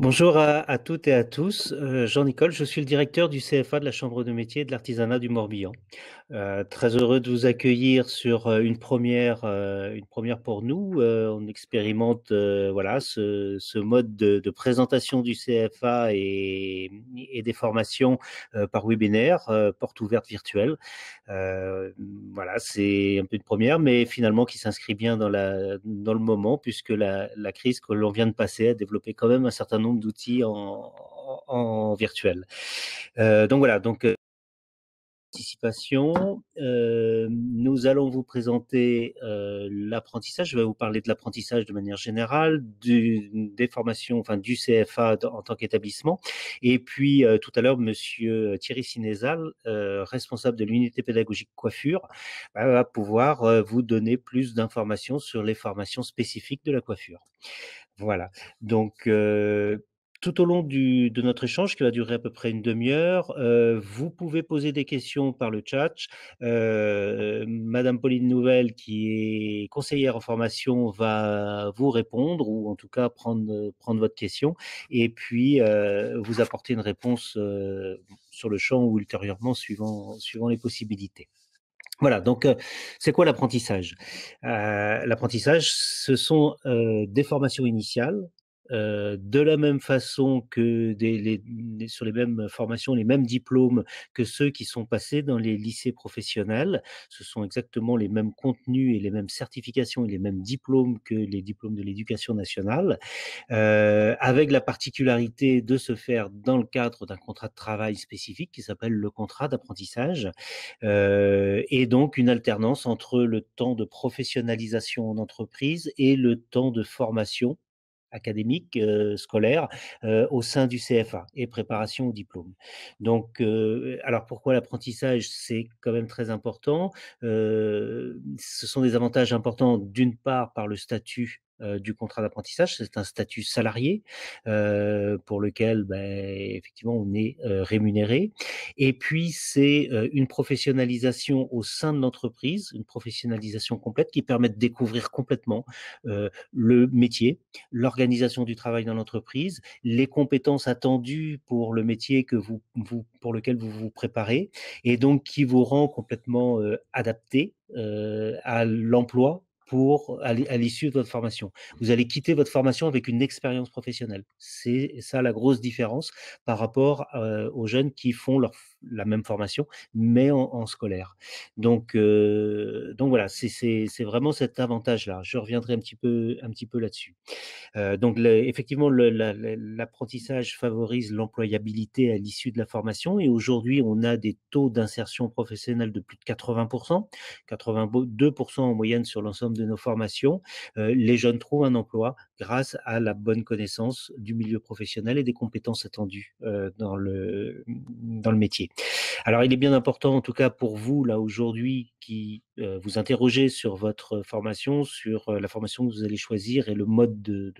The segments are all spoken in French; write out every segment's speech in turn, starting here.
Bonjour à, toutes et à tous. Euh, Jean-Nicole, je suis le directeur du CFA de la Chambre de métier de l'artisanat du Morbihan. Euh, très heureux de vous accueillir sur euh, une première, euh, une première pour nous. on expérimente voilà ce, ce mode de, de, présentation du CFA et, et des formations par webinaire, porte ouverte virtuelle. voilà, c'est un peu une première, mais finalement qui s'inscrit bien dans la dans le moment puisque la, la crise que l'on vient de passer a développé quand même un certain nombre d'outils en, en virtuel. Euh, donc voilà, donc participation. Euh, nous allons vous présenter euh, l'apprentissage. Je vais vous parler de l'apprentissage de manière générale, du, des formations, enfin du CFA en tant qu'établissement. Et puis euh, tout à l'heure, Monsieur Thierry Sinézal, responsable de l'unité pédagogique coiffure, va pouvoir vous donner plus d'informations sur les formations spécifiques de la coiffure. Voilà. Donc tout au long de notre échange, qui va durer à peu près une demi-heure, euh, vous pouvez poser des questions par le chat. Euh, Madame Pauline Nouvelle, qui est conseillère en formation, va vous répondre ou en tout cas prendre, prendre votre question et puis euh, vous apporter une réponse sur le champ ou ultérieurement suivant, suivant les possibilités. Voilà, donc c'est quoi l'apprentissage L'apprentissage, ce sont des formations initiales euh, de la même façon que des, sur les mêmes formations, les mêmes diplômes que ceux qui sont passés dans les lycées professionnels. Ce sont exactement les mêmes contenus et les mêmes certifications et les mêmes diplômes que les diplômes de l'éducation nationale, euh, avec la particularité de se faire dans le cadre d'un contrat de travail spécifique qui s'appelle le contrat d'apprentissage, euh, et donc une alternance entre le temps de professionnalisation en entreprise et le temps de formation académique, scolaire, au sein du CFA et préparation au diplôme. Donc, alors pourquoi l'apprentissage C'est quand même très important. ce sont des avantages importants, d'une part par le statut euh, du contrat d'apprentissage. C'est un statut salarié euh, pour lequel, ben, effectivement, on est euh, rémunéré. Et puis, c'est une professionnalisation au sein de l'entreprise, une professionnalisation complète qui permet de découvrir complètement le métier, l'organisation du travail dans l'entreprise, les compétences attendues pour le métier que vous, vous, pour lequel vous vous préparez, et donc qui vous rend complètement adapté à l'emploi pour à l'issue de votre formation. Vous allez quitter votre formation avec une expérience professionnelle. C'est ça la grosse différence par rapport aux jeunes qui font leur la même formation, mais en, scolaire. Donc, euh, donc voilà, c'est vraiment cet avantage-là. Je reviendrai un petit peu, un petit peu là-dessus. Euh, donc, effectivement, l'apprentissage favorise l'employabilité à l'issue de la formation. Et aujourd'hui, on a des taux d'insertion professionnelle de plus de 80%, 82% en moyenne sur l'ensemble de nos formations. Euh, les jeunes trouvent un emploi grâce à la bonne connaissance du milieu professionnel et des compétences attendues dans, le, dans le métier. Alors il est bien important, en tout cas pour vous, là aujourd'hui, qui euh, vous interrogez sur votre formation, sur euh, la formation que vous allez choisir et le mode de,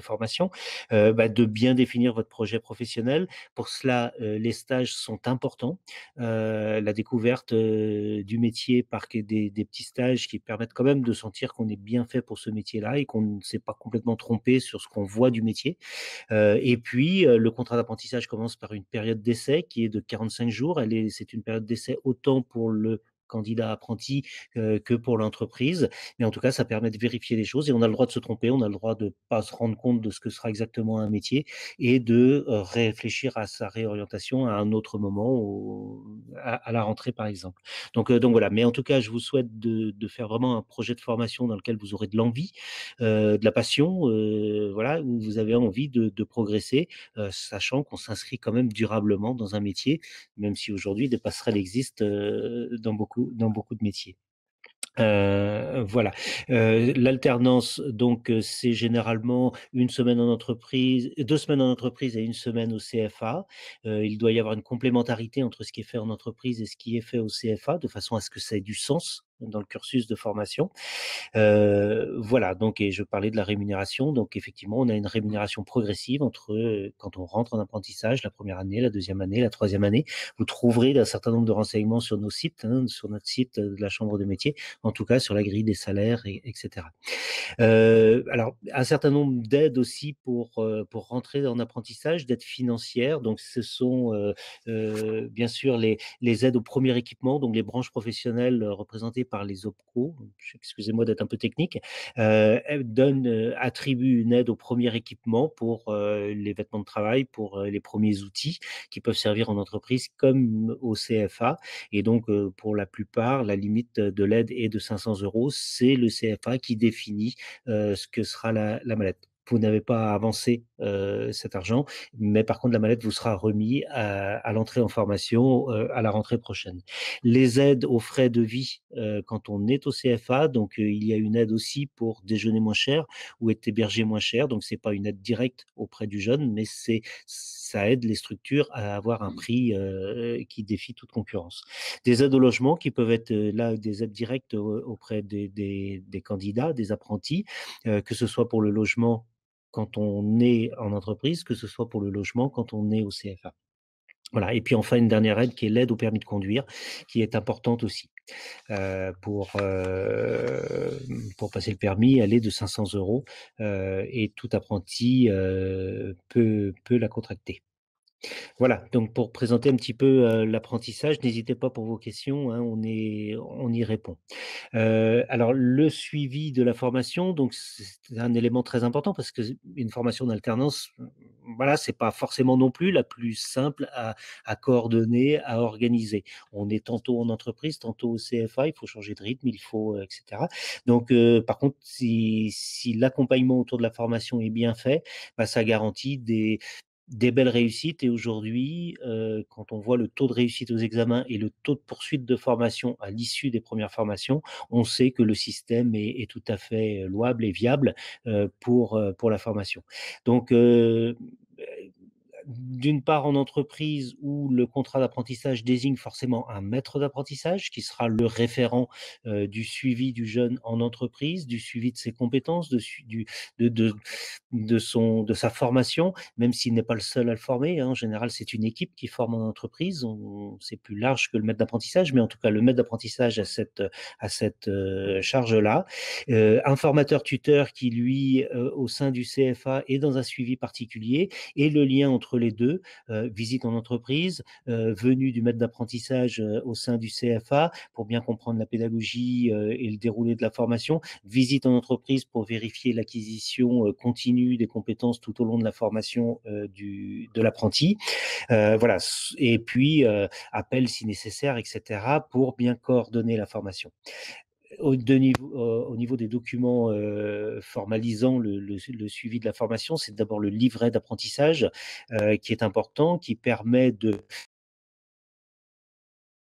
formation, euh, bah, de bien définir votre projet professionnel. Pour cela, les stages sont importants. la découverte du métier par des, des, petits stages qui permettent quand même de sentir qu'on est bien fait pour ce métier-là et qu'on ne s'est pas complètement trompé sur ce qu'on voit du métier. et puis, le contrat d'apprentissage commence par une période d'essai qui est de 40 jours. c'est une période d'essai autant pour le candidat apprenti que pour l'entreprise. Mais en tout cas, ça permet de vérifier les choses et on a le droit de se tromper, on a le droit de ne pas se rendre compte de ce que sera exactement un métier et de réfléchir à sa réorientation à un autre moment, à, la rentrée par exemple. Donc, donc voilà, mais en tout cas, je vous souhaite de, de, faire vraiment un projet de formation dans lequel vous aurez de l'envie, de la passion, voilà, où vous avez envie de, de progresser, sachant qu'on s'inscrit quand même durablement dans un métier, même si aujourd'hui des passerelles existent dans beaucoup dans beaucoup de métiers. Euh, voilà. Euh, l'alternance, donc, euh, c'est généralement une semaine en entreprise, deux semaines en entreprise et une semaine au CFA. il doit y avoir une complémentarité entre ce qui est fait en entreprise et ce qui est fait au CFA, de façon à ce que ça ait du sens dans le cursus de formation. Euh, voilà, donc et je parlais de la rémunération. Donc effectivement, on a une rémunération progressive entre euh, quand on rentre en apprentissage, la première année, la deuxième année, la troisième année. Vous trouverez un certain nombre de renseignements sur nos sites, hein, sur notre site euh, de la Chambre de métiers, en tout cas sur la grille des salaires, etc. alors un certain nombre d'aides aussi pour pour rentrer en apprentissage, d'aides financières. Donc ce sont bien sûr les aides au premier équipement, donc les branches professionnelles représentées par les OPCO, excusez-moi d'être un peu technique, euh, donne, euh, attribue une aide au premier équipement pour euh, les vêtements de travail, pour euh, les premiers outils qui peuvent servir en entreprise comme au CFA. Et donc, pour la plupart, la limite de l'aide est de 500 euros. C'est le CFA qui définit ce que sera la, la mallette vous n'avez pas avancé cet argent, mais par contre, la mallette vous sera remis à, l'entrée en formation à la rentrée prochaine. Les aides aux frais de vie quand on est au CFA, donc il y a une aide aussi pour déjeuner moins cher ou être hébergé moins cher, donc c'est pas une aide directe auprès du jeune, mais c'est ça aide les structures à avoir un mmh. prix qui défie toute concurrence. Des aides au logement qui peuvent être là des aides directes auprès des, des, des candidats, des apprentis, que ce soit pour le logement quand on est en entreprise, que ce soit pour le logement, quand on est au CFA. Voilà. Et puis enfin, une dernière aide qui est l'aide au permis de conduire, qui est importante aussi. Euh, pour, euh, pour passer le permis, elle est de 500 euros euh, et tout apprenti peut la contracter. Voilà, donc pour présenter un petit peu l'apprentissage, n'hésitez pas pour vos questions, hein, on, est, on y répond. alors le suivi de la formation, donc c'est un élément très important parce que une formation d'alternance, voilà, c'est pas forcément non plus la plus simple à, coordonner, à organiser. On est tantôt en entreprise, tantôt au CFA, il faut changer de rythme, il faut, etc. Donc par contre, si, l'accompagnement autour de la formation est bien fait, bah, ça garantit des, des belles réussites. Et aujourd'hui, quand on voit le taux de réussite aux examens et le taux de poursuite de formation à l'issue des premières formations, on sait que le système est, tout à fait louable et viable pour, pour la formation. Donc, d'une part en entreprise où le contrat d'apprentissage désigne forcément un maître d'apprentissage qui sera le référent euh, du suivi du jeune en entreprise, du suivi de ses compétences, de, du, de, son, de sa formation, même s'il n'est pas le seul à le former. Hein. En général, c'est une équipe qui forme en entreprise. C'est plus large que le maître d'apprentissage, mais en tout cas, le maître d'apprentissage a cette, cette euh, charge-là. Euh, un formateur-tuteur qui, lui, au sein du CFA, est dans un suivi particulier et le lien entre les deux, visite en entreprise, venue du maître d'apprentissage au sein du CFA pour bien comprendre la pédagogie et le déroulé de la formation, visite en entreprise pour vérifier l'acquisition continue des compétences tout au long de la formation du, de l'apprenti. voilà. Et puis, appel si nécessaire, etc., pour bien coordonner la formation au, niveau, au, niveau des documents euh, formalisant le, suivi de la formation, c'est d'abord le livret d'apprentissage euh, qui est important, qui permet de,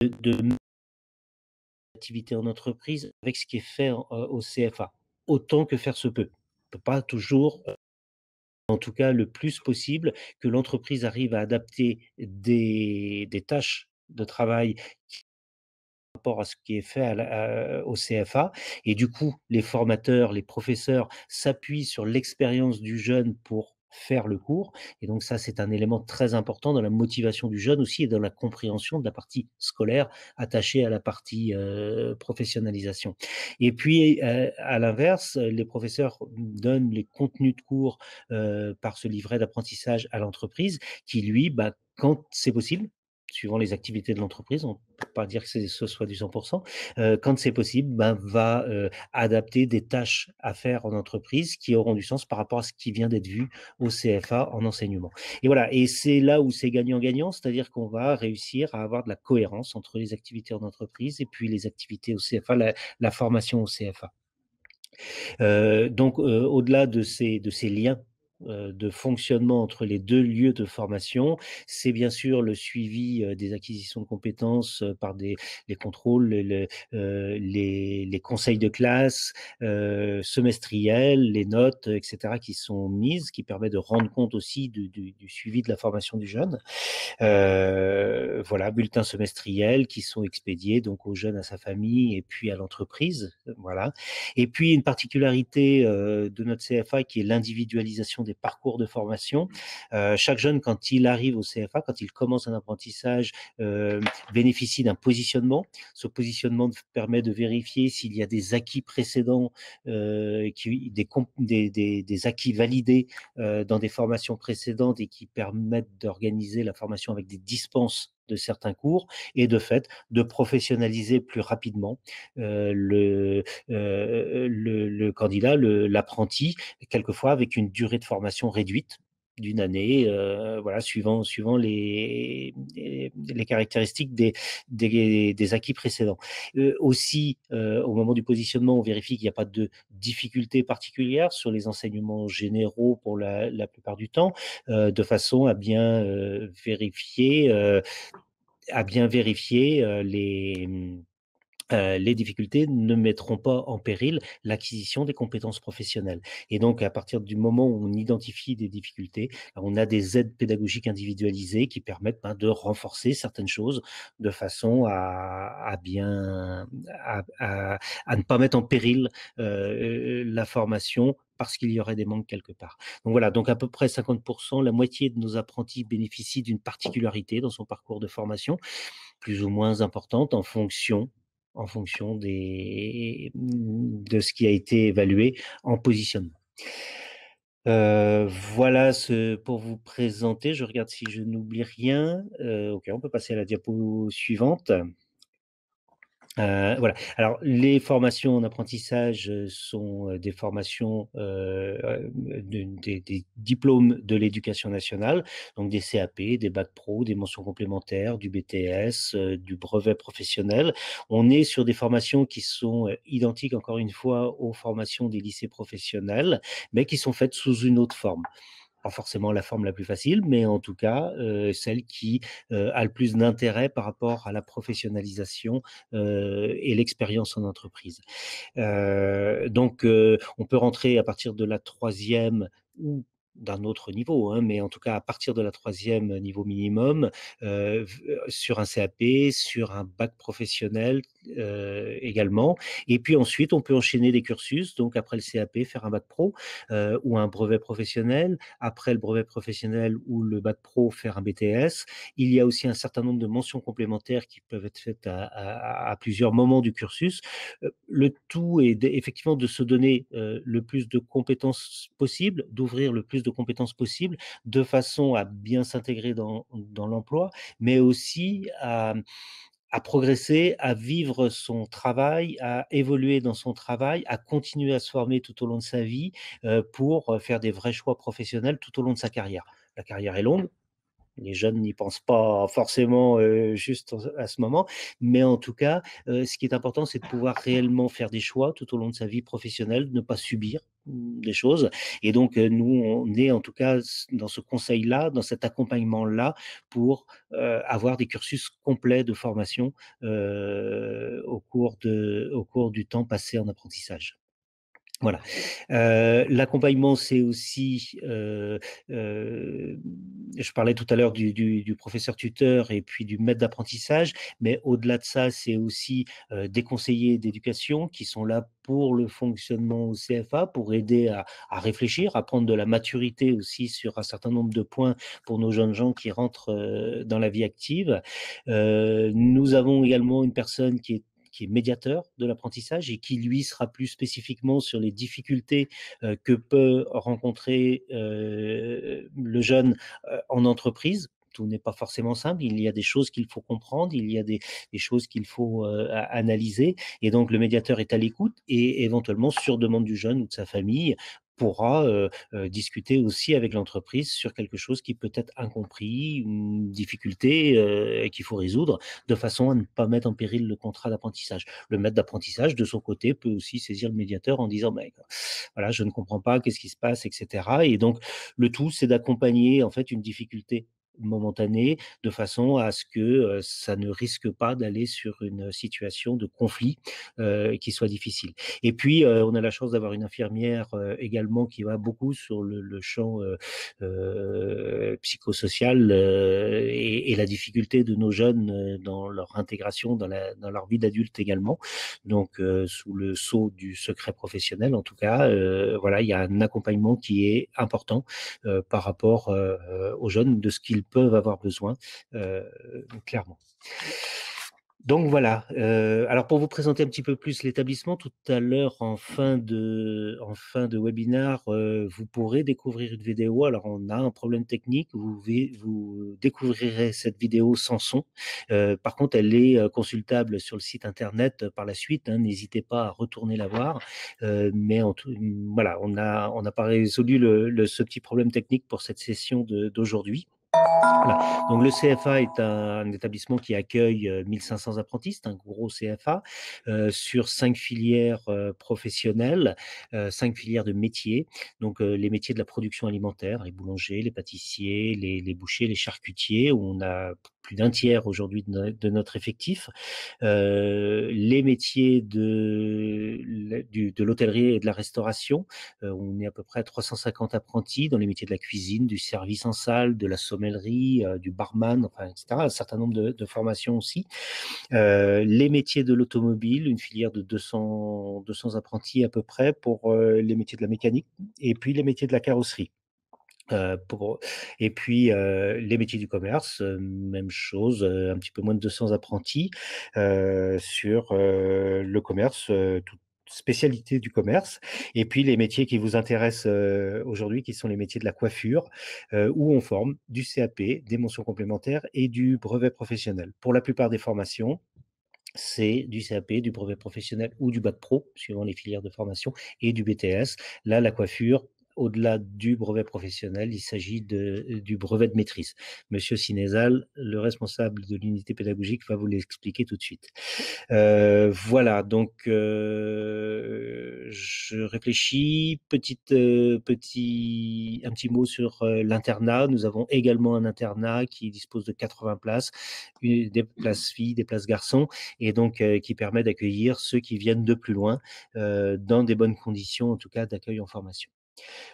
de, de en entreprise avec ce qui est fait euh, au CFA, autant que faire se peut. On peut pas toujours en tout cas le plus possible, que l'entreprise arrive à adapter des, des tâches de travail rapport à ce qui est fait au CFA. Et du coup, les formateurs, les professeurs s'appuient sur l'expérience du jeune pour faire le cours. Et donc ça, c'est un élément très important dans la motivation du jeune aussi et dans la compréhension de la partie scolaire attachée à la partie euh, professionnalisation. Et puis, euh, à l'inverse, les professeurs donnent les contenus de cours euh, par ce livret d'apprentissage à l'entreprise qui, lui, bah, quand c'est possible, suivant les activités de l'entreprise, on ne peut pas dire que ce soit du 100%, euh, quand c'est possible, ben, va euh, adapter des tâches à faire en entreprise qui auront du sens par rapport à ce qui vient d'être vu au CFA en enseignement. Et voilà, et c'est là où c'est gagnant-gagnant, c'est-à-dire qu'on va réussir à avoir de la cohérence entre les activités en entreprise et puis les activités au CFA, la, formation au CFA. Euh, donc, au-delà de ces liens euh, de fonctionnement entre les deux lieux de formation. C'est bien sûr le suivi euh, des acquisitions de compétences euh, par des, les contrôles, les, les, conseils de classe euh, semestriels, les notes, etc., qui sont mises, qui permettent de rendre compte aussi du, suivi de la formation du jeune. voilà, bulletins semestriels qui sont expédiés donc au jeune, à sa famille et puis à l'entreprise. Voilà. Et puis une particularité de notre CFA qui est l'individualisation des parcours de formation. Mmh. Euh, chaque jeune, quand il arrive au CFA, quand il commence un apprentissage, euh, bénéficie d'un positionnement. Ce positionnement permet de vérifier s'il y a des acquis précédents, euh, des, acquis validés dans des formations précédentes et qui permettent d'organiser la formation avec des dispenses de certains cours et de fait de professionnaliser plus rapidement le, le, le, candidat, l'apprenti, quelquefois avec une durée de formation réduite d'une année, euh, voilà, suivant, suivant les, les, caractéristiques des, des, acquis précédents. Euh, aussi, euh, au moment du positionnement, on vérifie qu'il n'y a pas de difficultés particulières sur les enseignements généraux pour la, la plupart du temps, de façon à bien vérifier, à bien vérifier les euh, les difficultés ne mettront pas en péril l'acquisition des compétences professionnelles. Et donc, à partir du moment où on identifie des difficultés, on a des aides pédagogiques individualisées qui permettent ben, de renforcer certaines choses de façon à, bien à, ne pas mettre en péril euh, euh, la formation parce qu'il y aurait des manques quelque part. Donc voilà, donc à peu près 50%, la moitié de nos apprentis bénéficient d'une particularité dans son parcours de formation, plus ou moins importante en fonction en fonction des, de ce qui a été évalué en positionnement. Euh, voilà ce, pour vous présenter. Je regarde si je n'oublie rien. Euh, ok, on peut passer à la diapo suivante. Euh, voilà. Alors, les formations en apprentissage euh, sont euh, des formations, des, diplômes de l'éducation nationale, donc des CAP, des Bac pro, des mentions complémentaires, du BTS, du brevet professionnel. On est sur des formations qui sont identiques, encore une fois, aux formations des lycées professionnels, mais qui sont faites sous une autre forme pas forcément la forme la plus facile, mais en tout cas euh, celle qui euh, a le plus d'intérêt par rapport à la professionnalisation euh, et l'expérience en entreprise. donc, on peut rentrer à partir de la troisième ou d'un autre niveau, hein, mais en tout cas à partir de la troisième niveau minimum, sur un CAP, sur un bac professionnel euh, également. Et puis ensuite, on peut enchaîner des cursus, donc après le CAP, faire un bac pro euh, ou un brevet professionnel, après le brevet professionnel ou le bac pro, faire un BTS. Il y a aussi un certain nombre de mentions complémentaires qui peuvent être faites à, plusieurs moments du cursus. Euh, le tout est effectivement de se donner le plus de compétences possibles, d'ouvrir le plus de compétences possibles, de façon à bien s'intégrer dans, dans l'emploi, mais aussi à, à progresser, à vivre son travail, à évoluer dans son travail, à continuer à se former tout au long de sa vie euh, pour euh, faire des vrais choix professionnels tout au long de sa carrière. La carrière est longue, les jeunes n'y pensent pas forcément juste à ce moment, mais en tout cas, ce qui est important, c'est de pouvoir réellement faire des choix tout au long de sa vie professionnelle, de ne pas subir mmh, des choses. Et donc, nous, on est en tout cas dans ce conseil-là, dans cet accompagnement-là, pour avoir des cursus complets de formation au, cours de, au cours du temps passé en apprentissage. Voilà. Euh, l'accompagnement, c'est aussi, euh, euh, je parlais tout à l'heure du, professeur-tuteur et puis du maître d'apprentissage, mais au-delà de ça, c'est aussi des conseillers d'éducation qui sont là pour le fonctionnement au CFA, pour aider à, réfléchir, à prendre de la maturité aussi sur un certain nombre de points pour nos jeunes gens qui rentrent dans la vie active. nous avons également une personne qui est qui est médiateur de l'apprentissage et qui, lui, sera plus spécifiquement sur les difficultés euh, que peut rencontrer euh, le jeune euh, en entreprise tout n'est pas forcément simple. Il y a des choses qu'il faut comprendre, il y a des, choses qu'il faut analyser. Et donc, le médiateur est à l'écoute et éventuellement, sur demande du jeune ou de sa famille, pourra discuter aussi avec l'entreprise sur quelque chose qui peut être incompris, une difficulté euh, qu'il faut résoudre, de façon à ne pas mettre en péril le contrat d'apprentissage. Le maître d'apprentissage, de son côté, peut aussi saisir le médiateur en disant, bah, voilà, je ne comprends pas, qu'est-ce qui se passe, etc. Et donc, le tout, c'est d'accompagner en fait une difficulté momentanée, de façon à ce que ça ne risque pas d'aller sur une situation de conflit qui soit difficile. Et puis, on a la chance d'avoir une infirmière également qui va beaucoup sur le, le champ psychosocial et, et, la difficulté de nos jeunes dans leur intégration dans, la, dans leur vie d'adulte également. Donc, sous le sceau du secret professionnel, en tout cas, voilà, il y a un accompagnement qui est important par rapport aux jeunes de ce qu'ils peuvent avoir besoin, euh, clairement. Donc voilà. Euh, alors pour vous présenter un petit peu plus l'établissement, tout à l'heure en fin de en fin de webinar, euh, vous pourrez découvrir une vidéo. Alors on a un problème technique. Vous vous découvrirez cette vidéo sans son. par contre, elle est consultable sur le site internet par la suite. Hein, n'hésitez pas à retourner la voir. mais voilà, on a on n'a pas résolu ce petit problème technique pour cette session d'aujourd'hui. Donc le CFA est un, établissement qui accueille 1500 apprentis, c'est un gros CFA, euh, sur cinq filières euh, professionnelles, euh, cinq filières de métiers, donc les métiers de la production alimentaire, les boulangers, les pâtissiers, les, les, bouchers, les charcutiers, où on a plus d'un tiers aujourd'hui de, notre effectif. Euh, les métiers de, de l'hôtellerie et de la restauration, euh, on est à peu près à 350 apprentis dans les métiers de la cuisine, du service en salle, de la sommellerie, euh, du barman, etc. Un certain nombre de, de formations aussi. les métiers de l'automobile, une filière de 200, 200 apprentis à peu près pour les métiers de la mécanique et puis les métiers de la carrosserie pour... Et puis euh, les métiers du commerce, même chose, un petit peu moins de 200 apprentis sur le commerce, toute spécialité du commerce. Et puis les métiers qui vous intéressent aujourd'hui, qui sont les métiers de la coiffure, où on forme du CAP, des mentions complémentaires et du brevet professionnel. Pour la plupart des formations, c'est du CAP, du brevet professionnel ou du bac pro, suivant les filières de formation, et du BTS. Là, la coiffure, au-delà du brevet professionnel, il s'agit euh, du brevet de maîtrise. Monsieur Sinézal, le responsable de l'unité pédagogique, va vous l'expliquer tout de suite. Euh, voilà, donc euh, je réfléchis. Petite, petit, un petit mot sur l'internat. Nous avons également un internat qui dispose de 80 places, des places filles, des places garçons, et donc qui permet d'accueillir ceux qui viennent de plus loin dans des bonnes conditions, en tout cas d'accueil en formation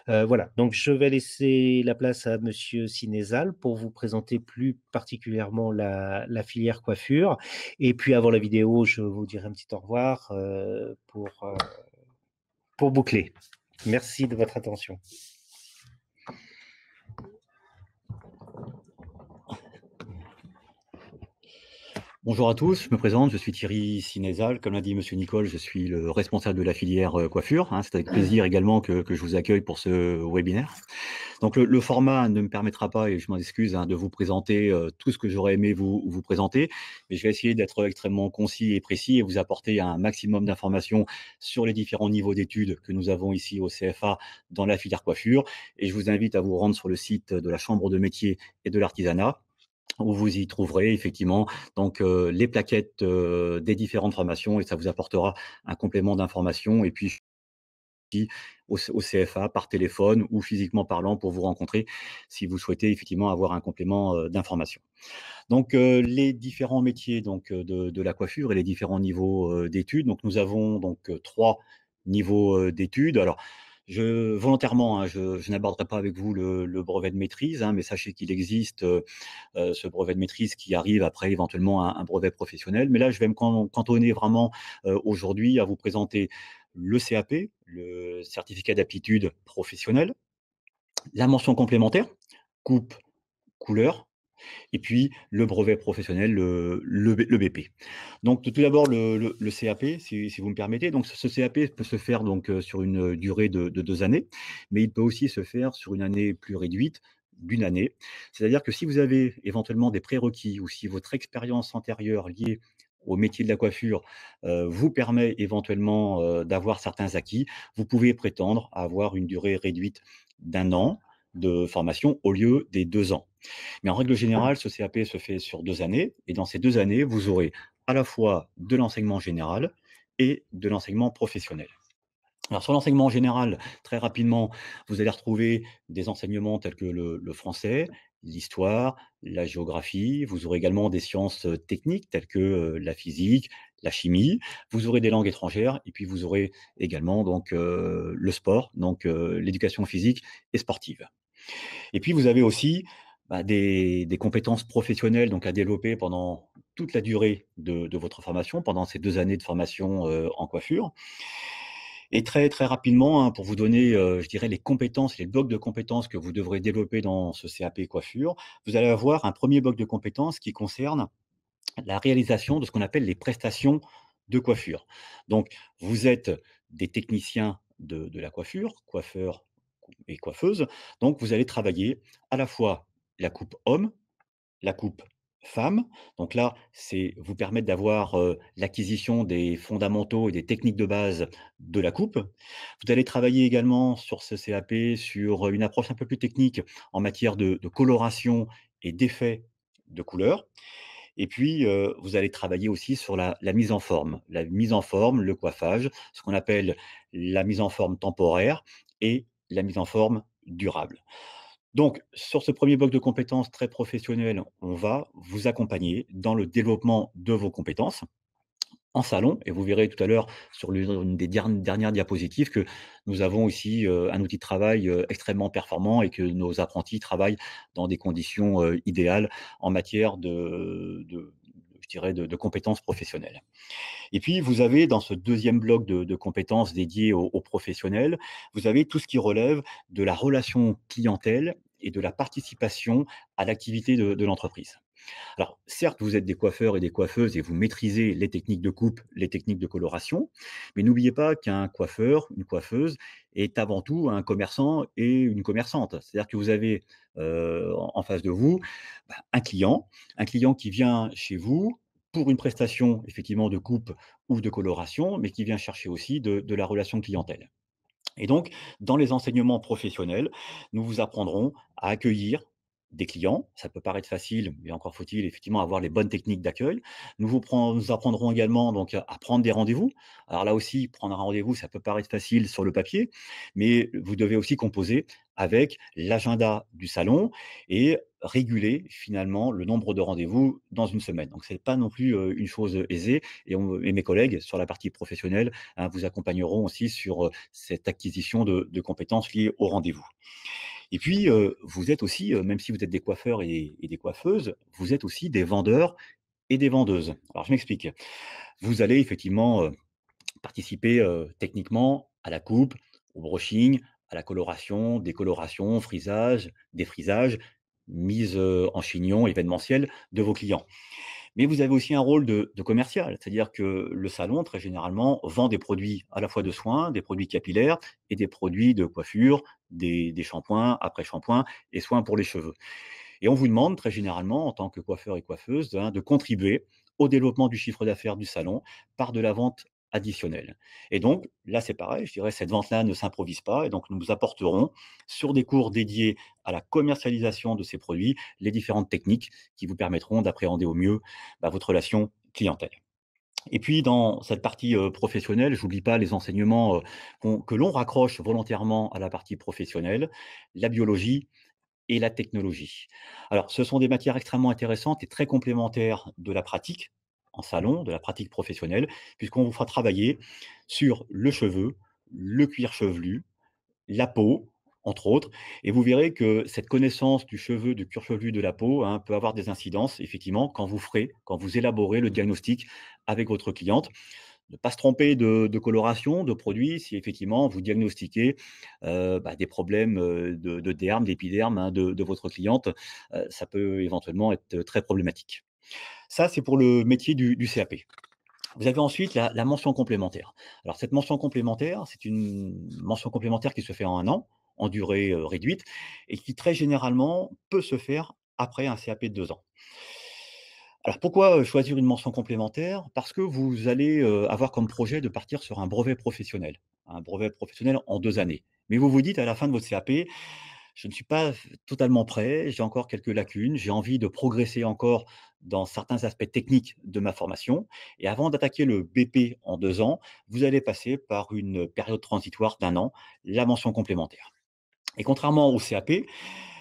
voilà, donc je vais laisser la place à Monsieur Sinézal pour vous présenter plus particulièrement la, filière coiffure. Et puis avant la vidéo, je vous dirai un petit au revoir pour boucler. Merci de votre attention. Bonjour à tous, je me présente, je suis Thierry Sinézal. Comme l'a dit Monsieur Nicole, je suis le responsable de la filière euh, coiffure. Hein. C'est avec mmh. plaisir également que, je vous accueille pour ce euh, webinaire. Donc le, format ne me permettra pas, et je m'en excuse, hein, de vous présenter euh, tout ce que j'aurais aimé vous, vous présenter, mais je vais essayer d'être extrêmement concis et précis et vous apporter un maximum d'informations sur les différents niveaux d'études que nous avons ici au CFA dans la filière coiffure. Et je vous invite à vous rendre sur le site de la Chambre de métier et de l'artisanat où vous y trouverez effectivement donc les plaquettes des différentes formations et ça vous apportera un complément d'information et puis au, au CFA par téléphone ou physiquement parlant pour vous rencontrer si vous souhaitez effectivement avoir un complément d'information. Donc les différents métiers donc de, de, la coiffure et les différents niveaux d'études. Donc nous avons donc trois niveaux d'études. Alors je, volontairement, hein, je, n'aborderai pas avec vous le, brevet de maîtrise, hein, mais sachez qu'il existe euh, euh, ce brevet de maîtrise qui arrive après éventuellement un, brevet professionnel. Mais là, je vais me cantonner vraiment euh, aujourd'hui à vous présenter le CAP, le certificat d'aptitude professionnelle, la mention complémentaire, coupe, couleur, et puis le brevet professionnel, le, BP. Donc tout d'abord le, CAP, si, vous me permettez. Donc ce CAP peut se faire donc euh, sur une euh, durée de, deux années, mais il peut aussi se faire sur une année plus réduite, d'une année. C'est-à-dire que si vous avez éventuellement des prérequis ou si votre expérience antérieure liée au métier de la coiffure euh, vous permet éventuellement d'avoir certains acquis, vous pouvez prétendre avoir une durée réduite d'un an de formation au lieu des deux ans. Mais en règle générale, ce CAP se fait sur deux années, et dans ces deux années, vous aurez à la fois de l'enseignement général et de l'enseignement professionnel. Alors sur l'enseignement général, très rapidement, vous allez retrouver des enseignements tels que le, français, l'histoire, la géographie. Vous aurez également des sciences euh, techniques telles que euh, la physique, la chimie. Vous aurez des langues étrangères et puis vous aurez également donc euh, le sport, donc l'éducation physique et sportive. Et puis, vous avez aussi bah, des, compétences professionnelles donc à développer pendant toute la durée de, votre formation, pendant ces deux années de formation euh, en coiffure. Et très très rapidement, hein, pour vous donner, euh, je dirais, les compétences, les blocs de compétences que vous devrez développer dans ce CAP coiffure, vous allez avoir un premier bloc de compétences qui concerne la réalisation de ce qu'on appelle les prestations de coiffure. Donc, vous êtes des techniciens de, de la coiffure, coiffeurs et coiffeuse. Donc, vous allez travailler à la fois la coupe homme, la coupe femme. Donc là, c'est vous permettre d'avoir l'acquisition des fondamentaux et des techniques de base de la coupe. Vous allez travailler également sur ce CAP sur une approche un peu plus technique en matière de, coloration et d'effet de couleur. Et puis, vous allez travailler aussi sur la, la, mise en forme, la mise en forme, le coiffage, ce qu'on appelle la mise en forme temporaire et la mise en forme durable. Donc, sur ce premier bloc de compétences très professionnel, on va vous accompagner dans le développement de vos compétences en salon. Et vous verrez tout à l'heure sur l'une des dernières diapositives que nous avons ici euh, un outil de travail euh, extrêmement performant et que nos apprentis travaillent dans des conditions euh, idéales en matière de, de dirais, de, compétences professionnelles. Et puis, vous avez dans ce deuxième bloc de, compétences dédiées aux, professionnels, vous avez tout ce qui relève de la relation clientèle et de la participation à l'activité de l'entreprise. Alors, certes, vous êtes des coiffeurs et des coiffeuses et vous maîtrisez les techniques de coupe, les techniques de coloration, mais n'oubliez pas qu'un coiffeur, une coiffeuse est avant tout un commerçant et une commerçante. C'est-à-dire que vous avez euh, en face de vous bah, un client, un client qui vient chez vous pour une prestation effectivement de coupe ou de coloration, mais qui vient chercher aussi de la relation clientèle. Et donc, dans les enseignements professionnels, nous vous apprendrons à accueillir, des clients. Ça peut paraître facile, mais encore faut-il effectivement avoir les bonnes techniques d'accueil. Nous vous apprendrons également donc à prendre des rendez-vous. Alors là aussi, prendre un rendez-vous, ça peut paraître facile sur le papier, mais vous devez aussi composer avec l'agenda du salon et réguler finalement le nombre de rendez-vous dans une semaine. Donc n'est pas non plus euh, une chose aisée et, mes collègues sur la partie professionnelle hein, vous accompagneront aussi sur euh, cette acquisition de, de compétences liées au rendez-vous. Et puis, vous êtes aussi, même si vous êtes des coiffeurs et, des coiffeuses, vous êtes aussi des vendeurs et des vendeuses. Alors, je m'explique. Vous allez effectivement participer techniquement à la coupe, au brushing, à la coloration, décoloration, frisage, défrisage, mise en chignon événementiel de vos clients mais vous avez aussi un rôle de, commercial, c'est-à-dire que le salon, très généralement, vend des produits à la fois de soins, des produits capillaires et des produits de coiffure, des, shampoings, après-shampoings et soins pour les cheveux. Et on vous demande très généralement, en tant que coiffeur et coiffeuse, de, hein, de contribuer au développement du chiffre d'affaires du salon par de la vente additionnel. Et donc, là, c'est pareil, je dirais, cette vente-là ne s'improvise pas, et donc nous apporterons sur des cours dédiés à la commercialisation de ces produits les différentes techniques qui vous permettront d'appréhender au mieux bah, votre relation clientèle. Et puis dans cette partie professionnelle, professionnelle, n'oublie pas les enseignements que l'on raccroche volontairement à la partie professionnelle, la biologie, et la technologie. Alors, ce sont des matières extrêmement intéressantes et très complémentaires de la pratique en salon, de la pratique professionnelle, puisqu'on vous fera travailler sur le cheveu, le cuir chevelu, la peau, entre autres. Et vous verrez que cette connaissance du cheveu, du cuir chevelu, de la peau hein, peut avoir des incidences, effectivement, quand vous ferez, quand vous élaborez le diagnostic avec votre cliente. Ne pas se tromper de, coloration, de produit si effectivement vous diagnostiquez euh, bah, des problèmes euh, de, derme, d'épiderme hein, de, votre cliente, euh, ça peut éventuellement être très problématique. Ça, c'est pour le métier du, CAP. Vous avez ensuite la, la, mention complémentaire. Alors cette mention complémentaire, c'est une mention complémentaire qui se fait en un an, en durée euh, réduite, et qui très généralement peut se faire après un CAP de deux ans. Alors pourquoi euh, choisir une mention complémentaire Parce que vous allez euh, avoir comme projet de partir sur un brevet professionnel, un brevet professionnel en deux années. Mais vous vous dites à la fin de votre CAP, je ne suis pas totalement prêt, j'ai encore quelques lacunes, j'ai envie de progresser encore dans certains aspects techniques de ma formation. Et avant d'attaquer le BP en deux ans, vous allez passer par une période transitoire d'un an, la mention complémentaire. Et contrairement au CAP,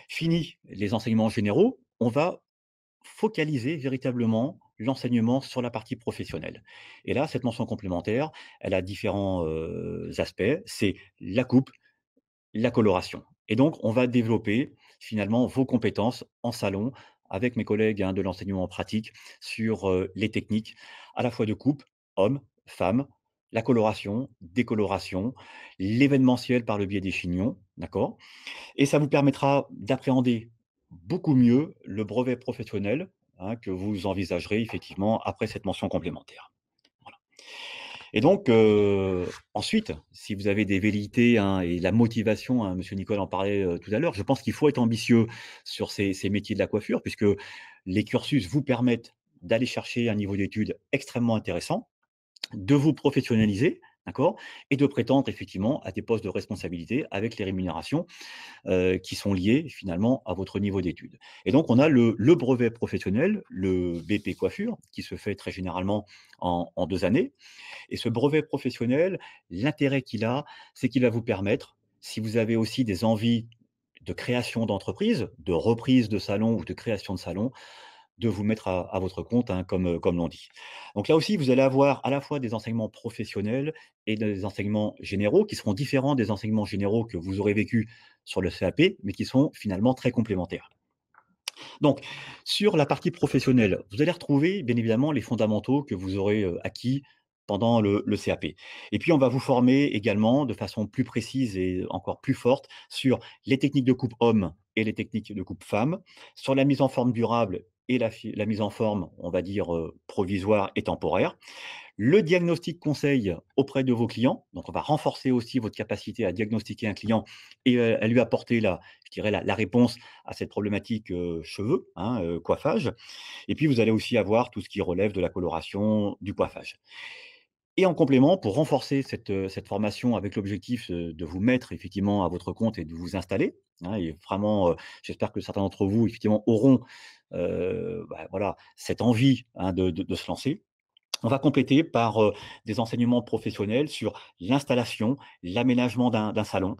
fini les enseignements généraux, on va focaliser véritablement l'enseignement sur la partie professionnelle. Et là, cette mention complémentaire, elle a différents aspects. C'est la coupe, la coloration. Et donc, on va développer finalement vos compétences en salon avec mes collègues hein, de l'enseignement en pratique sur euh, les techniques à la fois de coupe, hommes, femmes, la coloration, décoloration, l'événementiel par le biais des chignons, d'accord Et ça vous permettra d'appréhender beaucoup mieux le brevet professionnel hein, que vous envisagerez effectivement après cette mention complémentaire. Et donc, euh, ensuite, si vous avez des velléités hein, et la motivation, hein, Monsieur Nicole en parlait euh, tout à l'heure, je pense qu'il faut être ambitieux sur ces, ces, métiers de la coiffure, puisque les cursus vous permettent d'aller chercher un niveau d'études extrêmement intéressant, de vous professionnaliser, et de prétendre effectivement à des postes de responsabilité avec les rémunérations qui sont liées finalement à votre niveau d'études. Et donc on a le, brevet professionnel, le BP coiffure, qui se fait très généralement en, en deux années. Et ce brevet professionnel, l'intérêt qu'il a, c'est qu'il va vous permettre, si vous avez aussi des envies de création d'entreprise, de reprise de salon ou de création de salon, de vous mettre à, votre compte, hein, comme, euh, comme l'on dit. Donc là aussi, vous allez avoir à la fois des enseignements professionnels et des enseignements généraux, qui seront différents des enseignements généraux que vous aurez vécu sur le CAP, mais qui sont finalement très complémentaires. Donc, sur la partie professionnelle, vous allez retrouver bien évidemment les fondamentaux que vous aurez euh, acquis pendant le, le, CAP. Et puis, on va vous former également de façon plus précise et encore plus forte sur les techniques de coupe homme et les techniques de coupe femme, sur la mise en forme durable et la, mise en forme, on va dire, euh, provisoire et temporaire. Le diagnostic conseil auprès de vos clients. Donc, on va renforcer aussi votre capacité à diagnostiquer un client et euh, à lui apporter la, je la, réponse à cette problématique euh, cheveux, hein, coiffage. Et puis, vous allez aussi avoir tout ce qui relève de la coloration, du coiffage. Et en complément, pour renforcer cette, cette formation avec l'objectif de vous mettre effectivement à votre compte et de vous installer, hein, et vraiment, j'espère que certains d'entre vous effectivement auront euh, bah, voilà, cette envie hein, de, se lancer. On va compléter par des enseignements professionnels sur l'installation, l'aménagement d'un salon,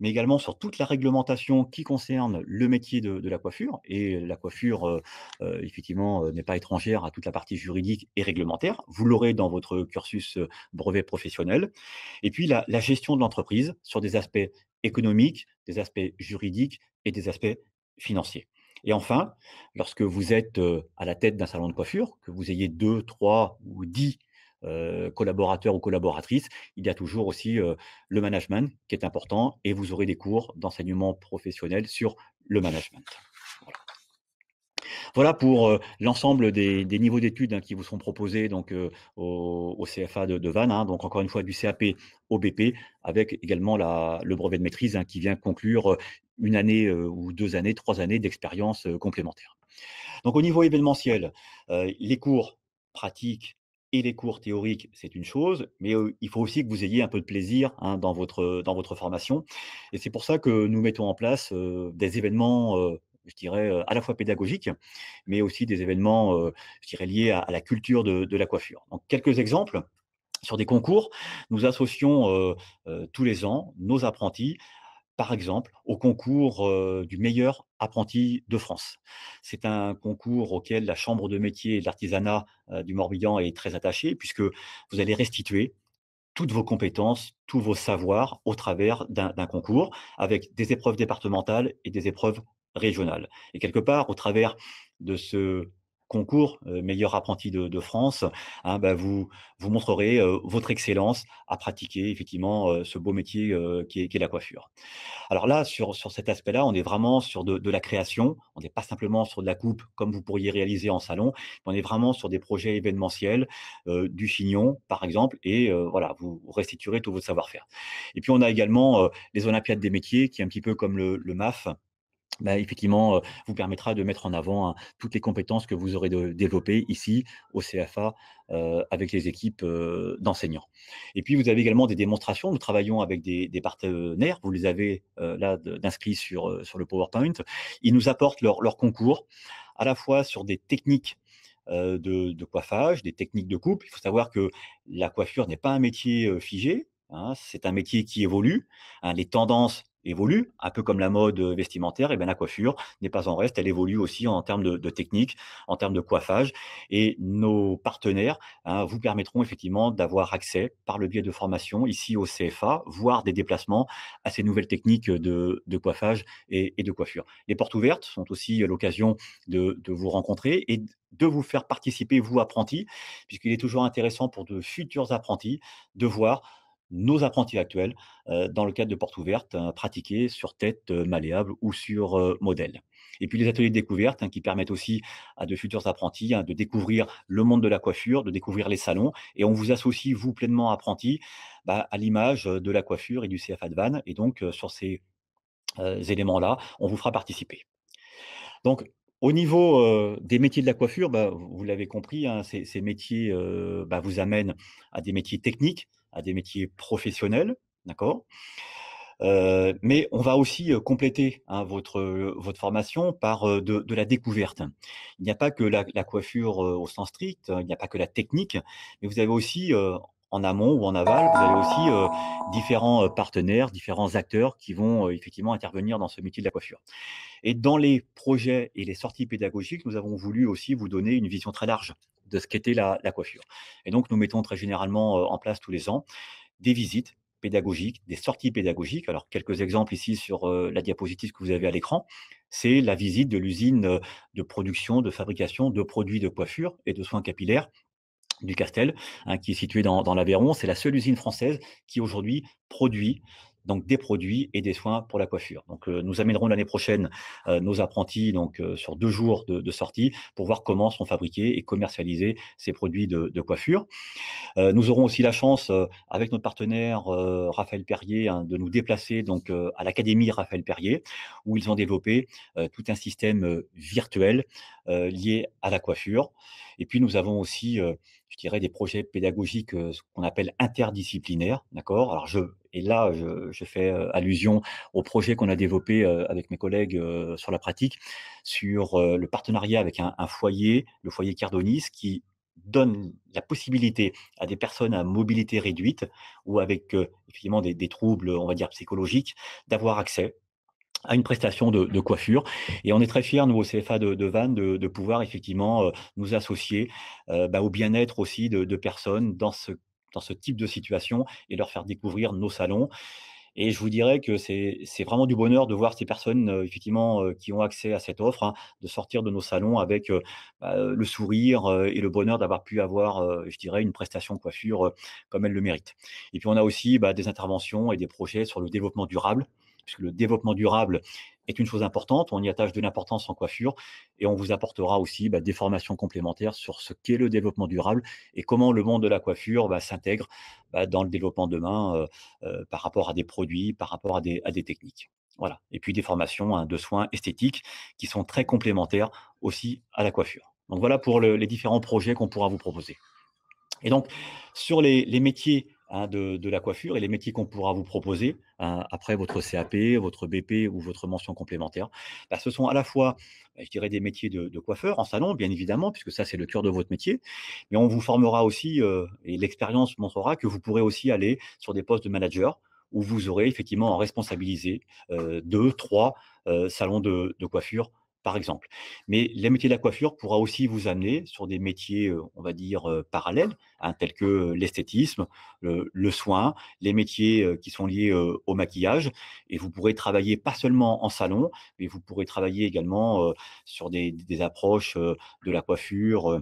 mais également sur toute la réglementation qui concerne le métier de, la coiffure. Et la coiffure, effectivement, n'est pas étrangère à toute la partie juridique et réglementaire. Vous l'aurez dans votre cursus brevet professionnel. Et puis la gestion de l'entreprise sur des aspects économiques, des aspects juridiques et des aspects financiers. Et enfin, lorsque vous êtes à la tête d'un salon de coiffure, que vous ayez deux, trois ou dix collaborateurs ou collaboratrices, il y a toujours aussi le management qui est important et vous aurez des cours d'enseignement professionnel sur le management. Voilà pour euh, l'ensemble des, niveaux d'études hein, qui vous seront proposés donc, euh, au, CFA de, Vannes, hein. donc encore une fois du CAP au BP, avec également le brevet de maîtrise hein, qui vient conclure euh, une année ou deux années, trois années d'expérience complémentaire. Donc au niveau événementiel, les cours pratiques et les cours théoriques, c'est une chose, mais il faut aussi que vous ayez un peu de plaisir dans, votre, dans votre formation. Et c'est pour ça que nous mettons en place des événements je dirais, euh, à la fois pédagogiques, mais aussi des événements, euh, je dirais, liés à, la culture de, de la coiffure. Donc, quelques exemples. Sur des concours, nous associons euh, tous les ans nos apprentis, par exemple, au concours du meilleur apprenti de France. C'est un concours auquel la Chambre de métier et de l'artisanat du Morbihan est très attachée, puisque vous allez restituer toutes vos compétences, tous vos savoirs au travers d'un concours, avec des épreuves départementales et des épreuves régional. Et quelque part, au travers de ce concours euh, meilleur apprenti de, France, hein, bah, vous, vous montrerez euh, votre excellence à pratiquer effectivement euh, ce beau métier qui est, la coiffure. Alors là, sur, sur cet aspect-là, on est vraiment sur de, la création, on n'est pas simplement sur de la coupe comme vous pourriez réaliser en salon, on est vraiment sur des projets événementiels, du chignon par exemple, et voilà, vous restituerez tout votre savoir-faire. Et puis on a également les Olympiades des métiers qui est un petit peu comme le MAF, bah, effectivement, vous permettra de mettre en avant hein, toutes les compétences que vous aurez développées ici au CFA avec les équipes d'enseignants. Et puis, vous avez également des démonstrations. Nous travaillons avec des, partenaires. Vous les avez là d'inscrits sur, sur le PowerPoint. Ils nous apportent leur, concours à la fois sur des techniques de, coiffage, des techniques de coupe. Il faut savoir que la coiffure n'est pas un métier figé. Hein. c'est un métier qui évolue. Hein. les tendances évolue, un peu comme la mode vestimentaire, et bien la coiffure n'est pas en reste, elle évolue aussi en termes de, de technique, en termes de coiffage, et nos partenaires hein, vous permettront effectivement d'avoir accès par le biais de formation ici au CFA, voire des déplacements à ces nouvelles techniques de, coiffage et, de coiffure. Les portes ouvertes sont aussi l'occasion de, de vous rencontrer et de vous faire participer, vous apprentis, puisqu'il est toujours intéressant pour de futurs apprentis de voir nos apprentis actuels dans le cadre de portes ouvertes hein, pratiquées sur tête malléable ou sur modèle. Et puis les ateliers de découverte hein, qui permettent aussi à de futurs apprentis hein, de découvrir le monde de la coiffure, de découvrir les salons. Et on vous associe, vous pleinement apprentis, bah, à l'image de la coiffure et du CFA Advan. Et donc sur ces éléments-là, on vous fera participer. Donc au niveau des métiers de la coiffure, bah, vous l'avez compris, ces, métiers bah, vous amènent à des métiers techniques à des métiers professionnels, d'accord euh, mais on va aussi compléter hein, votre, formation par de, la découverte. Il n'y a pas que la, coiffure au sens strict, hein, il n'y a pas que la technique, mais vous avez aussi en amont ou en aval, vous avez aussi différents partenaires, différents acteurs qui vont effectivement intervenir dans ce métier de la coiffure. Et dans les projets et les sorties pédagogiques, nous avons voulu aussi vous donner une vision très large de ce qu'était la, coiffure. Et donc, nous mettons très généralement euh, en place tous les ans des visites pédagogiques, des sorties pédagogiques. Alors, quelques exemples ici sur euh, la diapositive que vous avez à l'écran. C'est la visite de l'usine euh, de production, de fabrication de produits de coiffure et de soins capillaires du Castel, hein, qui est située dans, dans l'Aveyron. C'est la seule usine française qui aujourd'hui produit donc des produits et des soins pour la coiffure. Donc, euh, nous amènerons l'année prochaine euh, nos apprentis donc euh, sur deux jours de, sortie pour voir comment sont fabriqués et commercialisés ces produits de, coiffure. nous aurons aussi la chance, avec notre partenaire Raphaël Perrier, hein, de nous déplacer donc à l'académie Raphaël Perrier, où ils ont développé tout un système virtuel lié à la coiffure. Et puis, nous avons aussi je dirais, des projets pédagogiques ce qu'on appelle interdisciplinaires, d'accord Alors je et là, je, fais allusion au projet qu'on a développé avec mes collègues sur la pratique, sur le partenariat avec un, foyer, le foyer Cardonis, qui donne la possibilité à des personnes à mobilité réduite ou avec effectivement des, des, troubles, on va dire, psychologiques, d'avoir accès à une prestation de, coiffure. Et on est très fiers, nous, au CFA de, Vannes, de, pouvoir effectivement euh, nous associer euh, bah, au bien-être aussi de, personnes dans ce, dans ce type de situation et leur faire découvrir nos salons. Et je vous dirais que c'est vraiment du bonheur de voir ces personnes, euh, effectivement, qui ont accès à cette offre, hein, de sortir de nos salons avec bah, le sourire et le bonheur d'avoir pu avoir, je dirais, une prestation de coiffure comme elle le mérite. Et puis, on a aussi bah, des interventions et des projets sur le développement durable puisque le développement durable est une chose importante. On y attache de l'importance en coiffure et on vous apportera aussi bah, des formations complémentaires sur ce qu'est le développement durable et comment le monde de la coiffure bah, s'intègre bah, dans le développement demain euh, euh, par rapport à des produits, par rapport à des, techniques. Voilà. Et puis des formations hein, de soins esthétiques qui sont très complémentaires aussi à la coiffure. Donc voilà pour les différents projets qu'on pourra vous proposer. Et donc sur les, les métiers Hein, de, la coiffure et les métiers qu'on pourra vous proposer hein, après votre CAP, votre BP ou votre mention complémentaire. Bah, ce sont à la fois, bah, je dirais, des métiers de, coiffeur en salon, bien évidemment, puisque ça, c'est le cœur de votre métier. Mais on vous formera aussi, euh, et l'expérience montrera que vous pourrez aussi aller sur des postes de manager où vous aurez effectivement à responsabiliser euh, deux, trois euh, salons de coiffure par exemple. Mais les métiers de la coiffure pourra aussi vous amener sur des métiers, on va dire, parallèles, hein, tels que l'esthétisme, le, soin, les métiers qui sont liés au maquillage. Et vous pourrez travailler pas seulement en salon, mais vous pourrez travailler également sur des, approches de la coiffure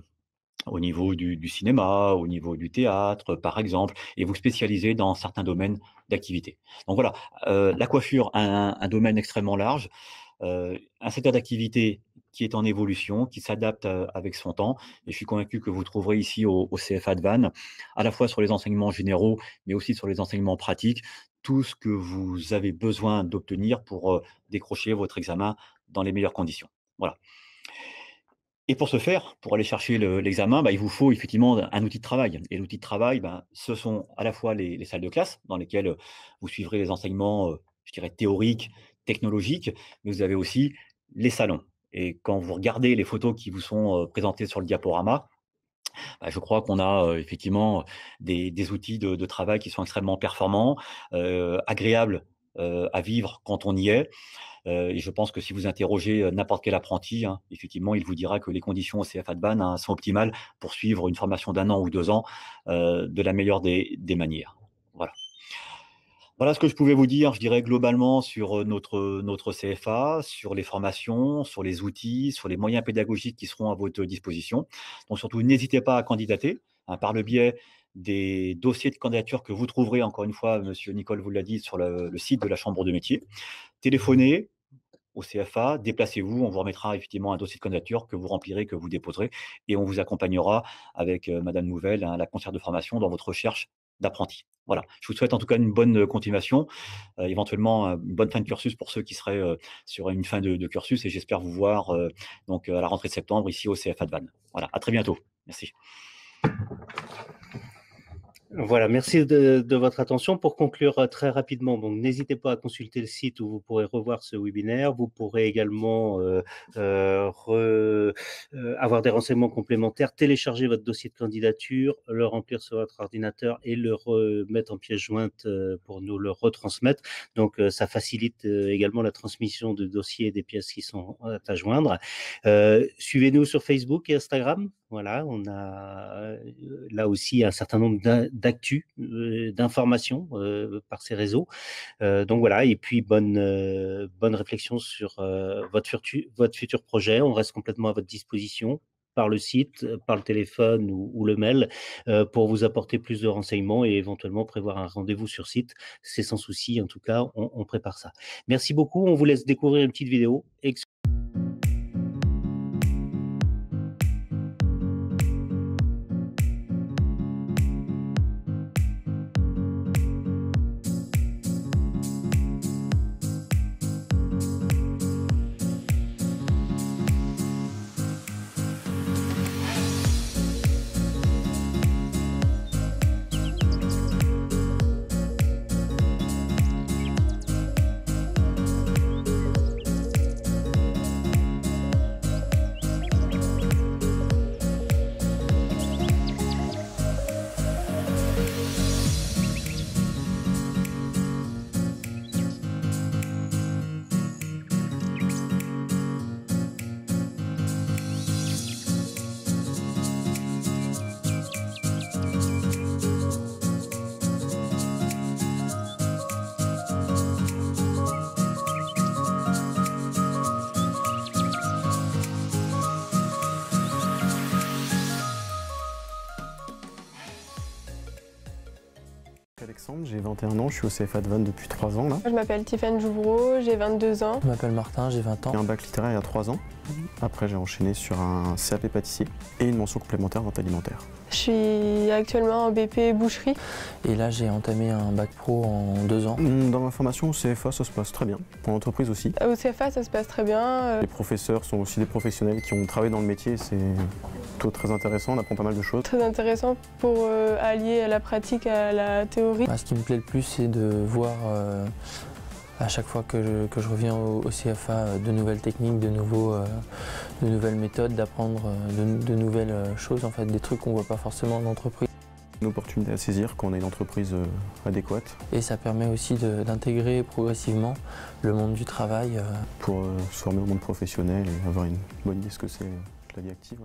au niveau du, cinéma, au niveau du théâtre, par exemple, et vous spécialiser dans certains domaines d'activité. Donc voilà, la coiffure, un, un domaine extrêmement large. Euh, un secteur d'activité qui est en évolution, qui s'adapte euh, avec son temps. Et je suis convaincu que vous trouverez ici au, CFA de Vannes, à la fois sur les enseignements généraux, mais aussi sur les enseignements pratiques, tout ce que vous avez besoin d'obtenir pour euh, décrocher votre examen dans les meilleures conditions. Voilà. Et pour ce faire, pour aller chercher l'examen, bah, il vous faut effectivement un outil de travail. Et l'outil de travail, bah, ce sont à la fois les, les, salles de classe dans lesquelles vous suivrez les enseignements, je dirais, théoriques technologique, mais vous avez aussi les salons. Et quand vous regardez les photos qui vous sont présentées sur le diaporama, bah, je crois qu'on a effectivement des, outils de, travail qui sont extrêmement performants, agréables à vivre quand on y est. et je pense que si vous interrogez n'importe quel apprenti, hein, effectivement, il vous dira que les conditions au CF Adban hein, sont optimales pour suivre une formation d'un an ou deux ans de la meilleure des manières. Voilà. Voilà ce que je pouvais vous dire, je dirais globalement sur euh, notre, euh, notre CFA, sur les formations, sur les outils, sur les moyens pédagogiques qui seront à votre disposition. Donc surtout, n'hésitez pas à candidater hein, par le biais des dossiers de candidature que vous trouverez, encore une fois, Monsieur Nicole vous l'a dit, sur le, site de la Chambre de métier. Téléphonez au CFA, déplacez-vous, on vous remettra effectivement un dossier de candidature que vous remplirez, que vous déposerez, et on vous accompagnera avec euh, Madame Nouvelle, hein, la conseillère de formation, dans votre recherche d'apprentis. Voilà, je vous souhaite en tout cas une bonne continuation, éventuellement une bonne fin de cursus pour ceux qui seraient sur une fin de, cursus et j'espère vous voir donc à la rentrée de septembre ici au CFA de Voilà, à très bientôt. Merci. Voilà, merci de, votre attention. Pour conclure euh, très rapidement, donc n'hésitez pas à consulter le site où vous pourrez revoir ce webinaire. Vous pourrez également euh, euh, avoir des renseignements complémentaires, télécharger votre dossier de candidature, le remplir sur votre ordinateur et le remettre en pièce jointe pour nous le retransmettre. Donc ça facilite également la transmission de dossiers et des pièces qui sont à joindre. Suivez-nous sur Facebook et Instagram. Voilà, on a là aussi un certain nombre d'actus, d'informations par ces réseaux. donc voilà, et puis bonne, bonne réflexion sur votre, futur, votre futur projet. On reste complètement à votre disposition par le site, par le téléphone ou, le mail pour vous apporter plus de renseignements et éventuellement prévoir un rendez-vous sur site. C'est sans souci, en tout cas, on, on, prépare ça. Merci beaucoup. On vous laisse découvrir une petite vidéo. j'ai 21 ans, je suis au CFA de Vannes depuis 3 ans Je m'appelle Tiffany Jouvreau, j'ai 22 ans. Je m'appelle Martin, j'ai 20 ans. J'ai un bac littéraire il y a 3 ans. Après j'ai enchaîné sur un CAP pâtissier et une mention complémentaire vente alimentaire. Je suis actuellement en BP boucherie. Et là j'ai entamé un bac pro en 2 ans. Hum, dans ma formation au CFA ça se passe très bien, pour l'entreprise aussi. Euh, au CFA ça se passe très bien. Euh. Les professeurs sont aussi des professionnels qui ont travaillé dans le métier, c'est plutôt très intéressant, on apprend pas mal de choses. Très intéressant pour euh, allier la pratique à la théorie. Ce qui me plaît le plus, c'est de voir euh, à chaque fois que je, reviens au, CFA euh, de nouvelles techniques, de, nouveaux, euh, de nouvelles méthodes, d'apprendre de, nouvelles choses, en fait, des trucs qu'on ne voit pas forcément en entreprise. Une opportunité à saisir quand on a une entreprise adéquate. Et ça permet aussi d'intégrer progressivement le monde du travail. Pour se former au monde professionnel et avoir une bonne idée de ce que c'est la vie active.